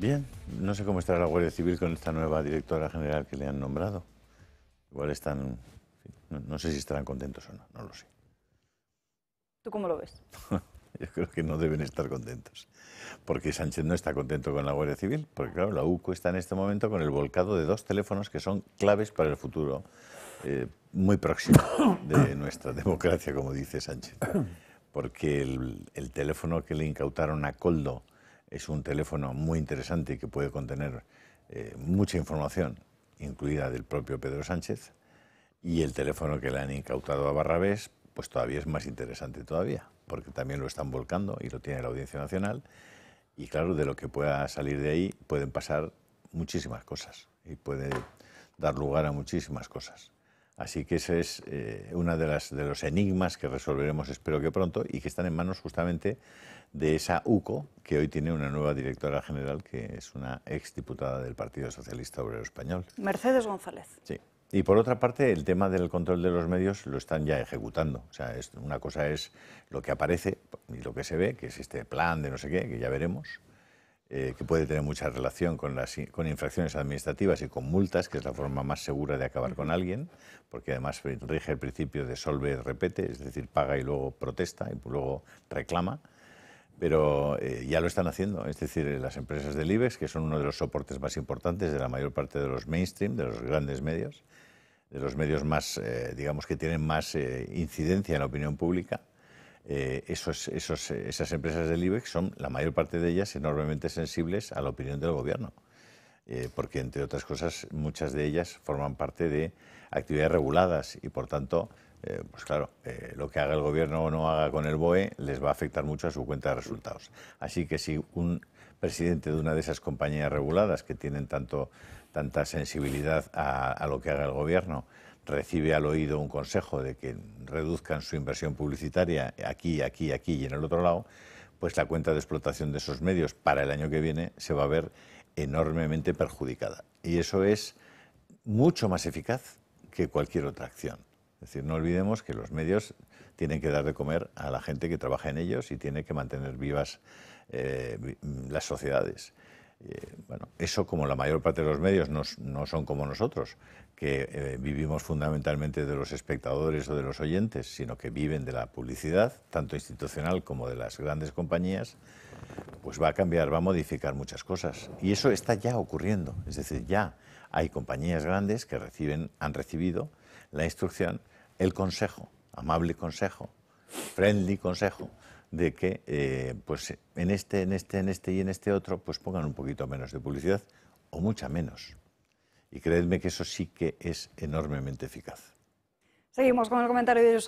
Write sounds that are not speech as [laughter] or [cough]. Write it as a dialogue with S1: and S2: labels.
S1: Bien, no sé cómo estará la Guardia Civil con esta nueva directora general que le han nombrado. Igual están, no, sé si estarán contentos o no, no lo sé. ¿Tú cómo lo ves? [laughs] Yo creo que no deben estar contentos, porque Sánchez no está contento con la Guardia Civil, porque claro, la UCO está en este momento con el volcado de dos teléfonos que son claves para el futuro eh, muy próximo de [coughs] nuestra democracia, como dice Sánchez. Porque el teléfono que le incautaron a Coldo, es un teléfono muy interesante que puede contener eh, mucha información, incluida del propio Pedro Sánchez, y el teléfono que le han incautado a Barrabés, pues todavía es más interesante todavía, porque también lo están volcando y lo tiene la Audiencia Nacional, y claro, de lo que pueda salir de ahí pueden pasar muchísimas cosas y puede dar lugar a muchísimas cosas. Así que ese es eh, una uno de, las, de los enigmas que resolveremos, espero que pronto, y que están en manos justamente de esa UCO, que hoy tiene una nueva directora general, que es una exdiputada del Partido Socialista Obrero Español. Mercedes González. Sí. Y por otra parte, el tema del control de los medios lo están ya ejecutando. O sea, una cosa es lo que aparece y lo que se ve, que es este plan de no sé qué, que ya veremos, eh, que puede tener mucha relación con, las, con infracciones administrativas y con multas, que es la forma más segura de acabar con alguien, porque además rige el principio de solve repete, es decir, paga y luego protesta y pues luego reclama. Pero eh, ya lo están haciendo, es decir, eh, las empresas del IBEX, que son uno de los soportes más importantes de la mayor parte de los mainstream, de los grandes medios, de los medios más, digamos, que tienen más incidencia en la opinión pública, eh, esos, esos, eh, esas empresas del IBEX son, la mayor parte de ellas, enormemente sensibles a la opinión del gobierno, eh, porque, entre otras cosas, muchas de ellas forman parte de actividades reguladas y, por tanto, eh, pues claro, eh, lo que haga el gobierno o no haga con el BOE les va a afectar mucho a su cuenta de resultados. Así que si un presidente de una de esas compañías reguladas que tienen tanto, tanta sensibilidad a, a lo que haga el gobierno, recibe al oído un consejo de que reduzcan su inversión publicitaria aquí, aquí, aquí y en el otro lado, pues la cuenta de explotación de esos medios para el año que viene se va a ver enormemente perjudicada. Y eso es mucho más eficaz que cualquier otra acción. Es decir, no olvidemos que los medios tienen que dar de comer a la gente que trabaja en ellos y tiene que mantener vivas eh, mm, las sociedades. Eh, bueno, eso como la mayor parte de los medios no, son como nosotros, que eh, vivimos fundamentalmente de los espectadores o de los oyentes, sino que viven de la publicidad, tanto institucional como de las grandes compañías, pues va a cambiar, va a modificar muchas cosas. Y eso está ya ocurriendo. Es decir, ya hay compañías grandes que reciben, han recibido la instrucción, el consejo, amable consejo, friendly consejo, de que eh, pues en este, en este, en este y en este otro, pues pongan un poquito menos de publicidad o mucha menos. Y creedme que eso sí que es enormemente eficaz. Seguimos con el comentario de